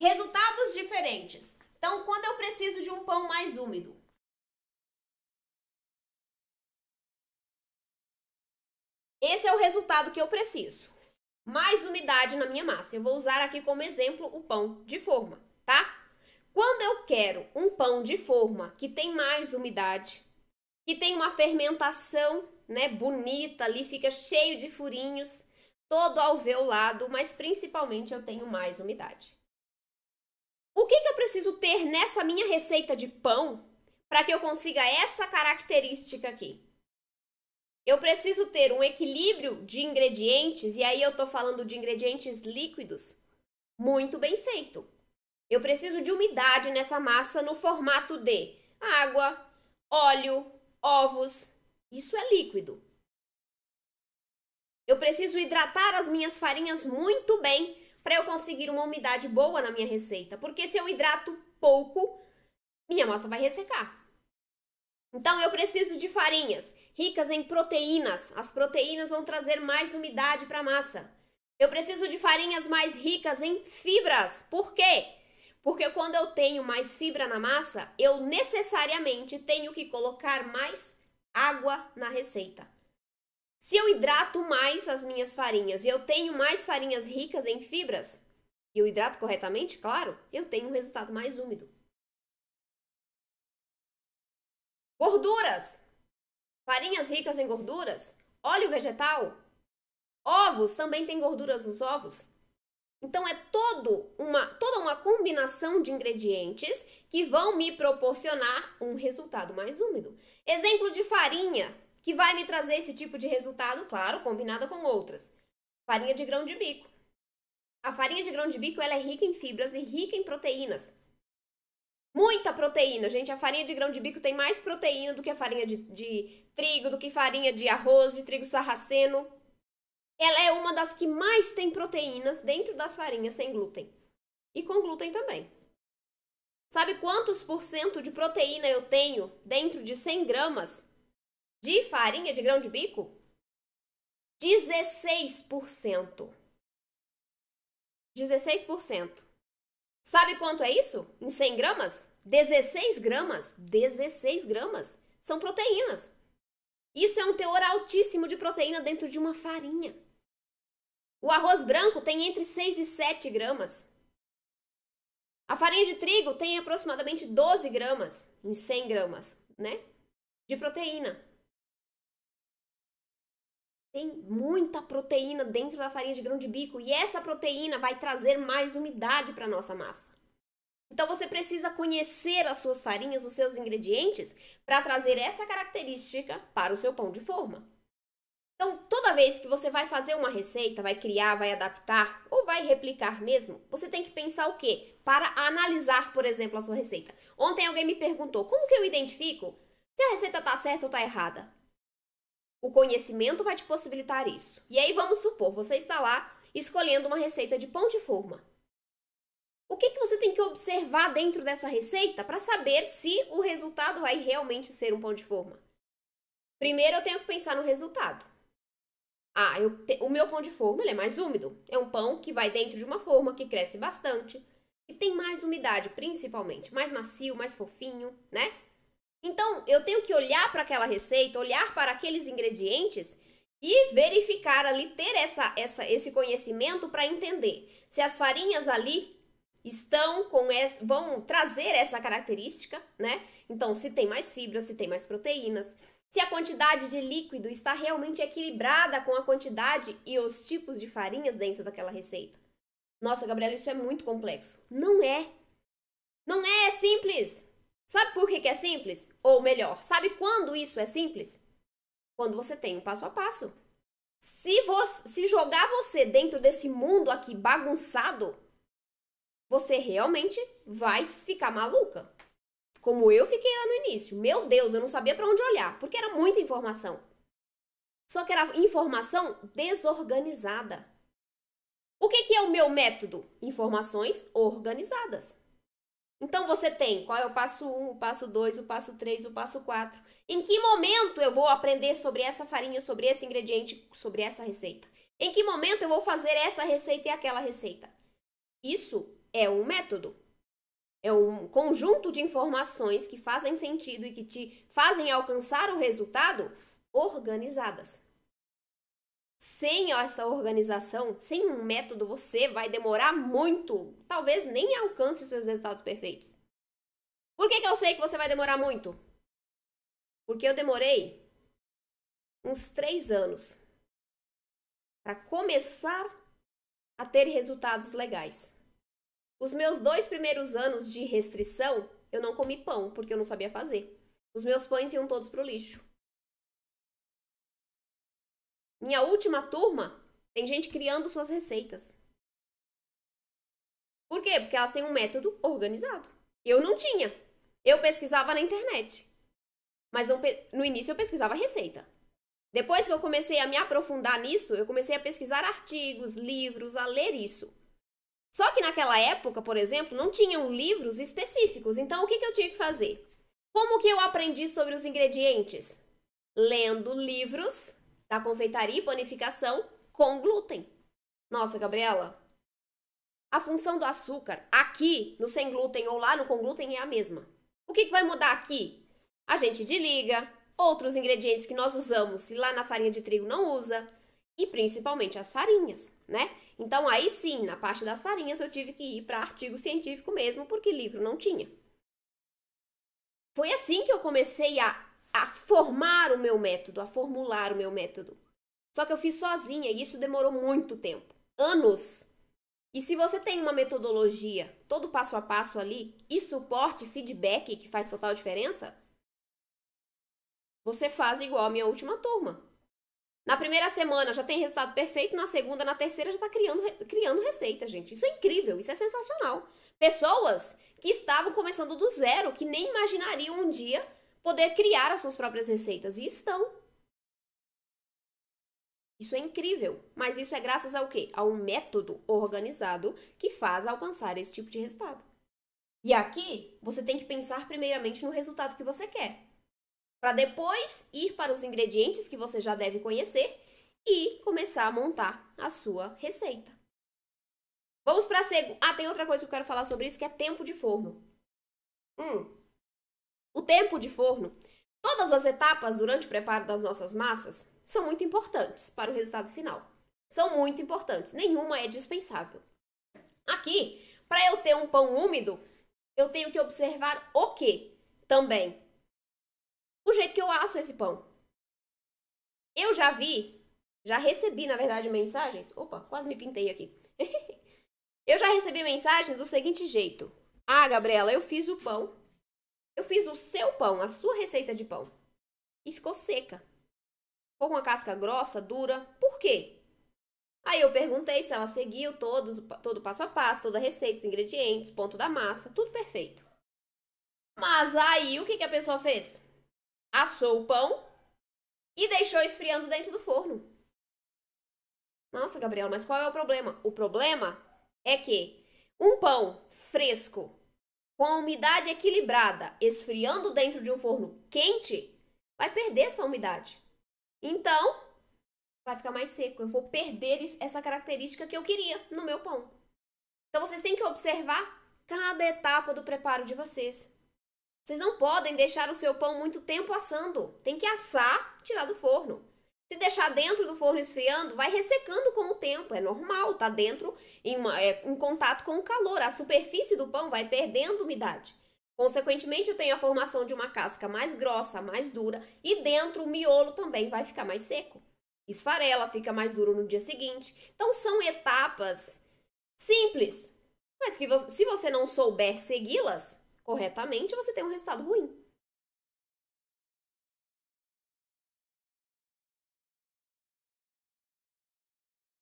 Resultados diferentes. Então, quando eu preciso de um pão mais úmido? Esse é o resultado que eu preciso. Mais umidade na minha massa. Eu vou usar aqui como exemplo o pão de forma, tá? Quando eu quero um pão de forma que tem mais umidade, que tem uma fermentação, né, bonita ali, fica cheio de furinhos, todo alveolado, mas principalmente eu tenho mais umidade. O que, que eu preciso ter nessa minha receita de pão para que eu consiga essa característica aqui? Eu preciso ter um equilíbrio de ingredientes, e aí eu estou falando de ingredientes líquidos, muito bem feito. Eu preciso de umidade nessa massa no formato de água, óleo, ovos. Isso é líquido. Eu preciso hidratar as minhas farinhas muito bem para eu conseguir uma umidade boa na minha receita. Porque se eu hidrato pouco, minha massa vai ressecar. Então eu preciso de farinhas ricas em proteínas. As proteínas vão trazer mais umidade para a massa. Eu preciso de farinhas mais ricas em fibras. Por quê? Porque quando eu tenho mais fibra na massa, eu necessariamente tenho que colocar mais água na receita. Se eu hidrato mais as minhas farinhas e eu tenho mais farinhas ricas em fibras, e eu hidrato corretamente, claro, eu tenho um resultado mais úmido. Gorduras. Farinhas ricas em gorduras, óleo vegetal, ovos também tem gorduras nos ovos. Então é todo uma, toda uma combinação de ingredientes que vão me proporcionar um resultado mais úmido. Exemplo de farinha, que vai me trazer esse tipo de resultado, claro, combinada com outras. Farinha de grão de bico. A farinha de grão de bico ela é rica em fibras e rica em proteínas. Muita proteína, gente. A farinha de grão de bico tem mais proteína do que a farinha de, de trigo, do que farinha de arroz, de trigo sarraceno. Ela é uma das que mais tem proteínas dentro das farinhas sem glúten. E com glúten também. Sabe quantos por cento de proteína eu tenho dentro de 100 gramas de farinha de grão de bico? 16%. 16%. Sabe quanto é isso? Em 100 gramas? 16 gramas. 16 gramas são proteínas. Isso é um teor altíssimo de proteína dentro de uma farinha. O arroz branco tem entre 6 e 7 gramas. A farinha de trigo tem aproximadamente 12 gramas em 100 gramas, né? De proteína tem muita proteína dentro da farinha de grão de bico e essa proteína vai trazer mais umidade para nossa massa. Então você precisa conhecer as suas farinhas, os seus ingredientes, para trazer essa característica para o seu pão de forma. Então, toda vez que você vai fazer uma receita, vai criar, vai adaptar ou vai replicar mesmo, você tem que pensar o quê? Para analisar, por exemplo, a sua receita. Ontem alguém me perguntou: "Como que eu identifico se a receita está certa ou está errada?" O conhecimento vai te possibilitar isso. E aí vamos supor, você está lá escolhendo uma receita de pão de forma. O que, que você tem que observar dentro dessa receita para saber se o resultado vai realmente ser um pão de forma? Primeiro eu tenho que pensar no resultado. Ah, te... o meu pão de forma é mais úmido. É um pão que vai dentro de uma forma que cresce bastante e tem mais umidade, principalmente, mais macio, mais fofinho, né? Então, eu tenho que olhar para aquela receita, olhar para aqueles ingredientes e verificar ali, ter essa, essa, esse conhecimento para entender se as farinhas ali estão com essa, vão trazer essa característica, né? Então, se tem mais fibras, se tem mais proteínas, se a quantidade de líquido está realmente equilibrada com a quantidade e os tipos de farinhas dentro daquela receita. Nossa, Gabriela, isso é muito complexo. Não é. Não é simples. Sabe por que, que é simples? Ou melhor, sabe quando isso é simples? Quando você tem um passo a passo. Se, você, se jogar você dentro desse mundo aqui bagunçado, você realmente vai ficar maluca. Como eu fiquei lá no início. Meu Deus, eu não sabia para onde olhar, porque era muita informação. Só que era informação desorganizada. O que, que é o meu método? Informações organizadas. Então você tem qual é o passo 1, o passo 2, o passo 3, o passo 4. Em que momento eu vou aprender sobre essa farinha, sobre esse ingrediente, sobre essa receita? Em que momento eu vou fazer essa receita e aquela receita? Isso é um método. É um conjunto de informações que fazem sentido e que te fazem alcançar o resultado organizadas. Sem essa organização, sem um método, você vai demorar muito. Talvez nem alcance os seus resultados perfeitos. Por que, que eu sei que você vai demorar muito? Porque eu demorei uns três anos para começar a ter resultados legais. Os meus dois primeiros anos de restrição, eu não comi pão, porque eu não sabia fazer. Os meus pães iam todos pro lixo. Minha última turma tem gente criando suas receitas. Por quê? Porque elas têm um método organizado. Eu não tinha. Eu pesquisava na internet. Mas não, no início eu pesquisava receita. Depois que eu comecei a me aprofundar nisso, eu comecei a pesquisar artigos, livros, a ler isso. Só que naquela época, por exemplo, não tinham livros específicos. Então, o que, que eu tinha que fazer? Como que eu aprendi sobre os ingredientes? Lendo livros da confeitaria e panificação com glúten. Nossa, Gabriela, a função do açúcar aqui no sem glúten ou lá no com glúten é a mesma. O que, que vai mudar aqui? A gente desliga, outros ingredientes que nós usamos e lá na farinha de trigo não usa, e principalmente as farinhas, né? Então aí sim, na parte das farinhas eu tive que ir para artigo científico mesmo, porque livro não tinha. Foi assim que eu comecei a a formar o meu método, a formular o meu método. Só que eu fiz sozinha e isso demorou muito tempo anos. E se você tem uma metodologia, todo passo a passo ali, e suporte, feedback, que faz total diferença, você faz igual a minha última turma. Na primeira semana já tem resultado perfeito, na segunda, na terceira já está criando, criando receita, gente. Isso é incrível, isso é sensacional. Pessoas que estavam começando do zero, que nem imaginariam um dia poder criar as suas próprias receitas. E estão. Isso é incrível, mas isso é graças ao quê? A um método organizado que faz alcançar esse tipo de resultado. E aqui, você tem que pensar primeiramente no resultado que você quer, para depois ir para os ingredientes que você já deve conhecer e começar a montar a sua receita. Vamos para a segunda. Ah, tem outra coisa que eu quero falar sobre isso que é tempo de forno. Hum, o tempo de forno. Todas as etapas durante o preparo das nossas massas são muito importantes para o resultado final. São muito importantes, nenhuma é dispensável. Aqui, para eu ter um pão úmido, eu tenho que observar o que também? O jeito que eu asso esse pão. Eu já vi, já recebi, na verdade, mensagens. Opa, quase me pintei aqui. eu já recebi mensagens do seguinte jeito: Ah, Gabriela, eu fiz o pão eu fiz o seu pão, a sua receita de pão. E ficou seca. Ficou com a casca grossa, dura. Por quê? Aí eu perguntei se ela seguiu todos, todo passo a passo, toda a receita, os ingredientes, ponto da massa, tudo perfeito. Mas aí o que, que a pessoa fez? Assou o pão e deixou esfriando dentro do forno. Nossa, Gabriela, mas qual é o problema? O problema é que um pão fresco com a umidade equilibrada esfriando dentro de um forno quente, vai perder essa umidade. Então, vai ficar mais seco. Eu vou perder essa característica que eu queria no meu pão. Então, vocês têm que observar cada etapa do preparo de vocês. Vocês não podem deixar o seu pão muito tempo assando. Tem que assar, tirar do forno. Se deixar dentro do forno esfriando, vai ressecando com o tempo, é normal, tá dentro em, uma, é, em contato com o calor, a superfície do pão vai perdendo umidade. Consequentemente, eu tenho a formação de uma casca mais grossa, mais dura, e dentro o miolo também vai ficar mais seco. Esfarela, fica mais duro no dia seguinte. Então, são etapas simples, mas que você, se você não souber segui-las corretamente, você tem um resultado ruim.